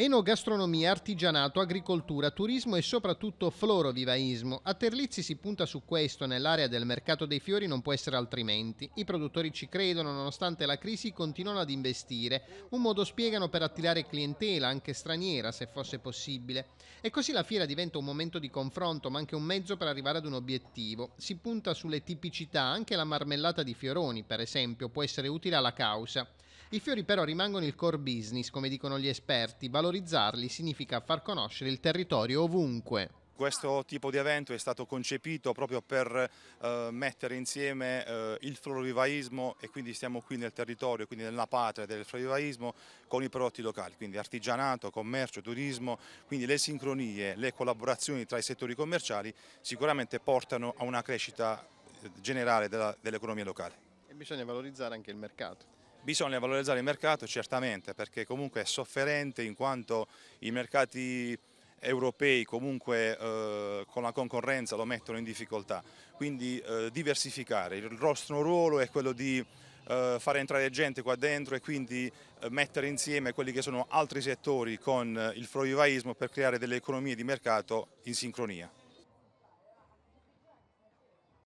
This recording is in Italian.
Enogastronomia, artigianato, agricoltura, turismo e soprattutto florovivaismo. A Terlizzi si punta su questo, nell'area del mercato dei fiori non può essere altrimenti. I produttori ci credono, nonostante la crisi continuano ad investire. Un modo spiegano per attirare clientela, anche straniera se fosse possibile. E così la fiera diventa un momento di confronto, ma anche un mezzo per arrivare ad un obiettivo. Si punta sulle tipicità, anche la marmellata di fioroni, per esempio, può essere utile alla causa. I fiori però rimangono il core business, come dicono gli esperti, valorizzarli significa far conoscere il territorio ovunque. Questo tipo di evento è stato concepito proprio per eh, mettere insieme eh, il florivaismo e quindi stiamo qui nel territorio, quindi nella patria del florivaismo con i prodotti locali, quindi artigianato, commercio, turismo, quindi le sincronie, le collaborazioni tra i settori commerciali sicuramente portano a una crescita eh, generale dell'economia locale. E bisogna valorizzare anche il mercato. Bisogna valorizzare il mercato certamente perché comunque è sofferente in quanto i mercati europei comunque eh, con la concorrenza lo mettono in difficoltà, quindi eh, diversificare, il nostro ruolo è quello di eh, fare entrare gente qua dentro e quindi eh, mettere insieme quelli che sono altri settori con il florivaismo per creare delle economie di mercato in sincronia.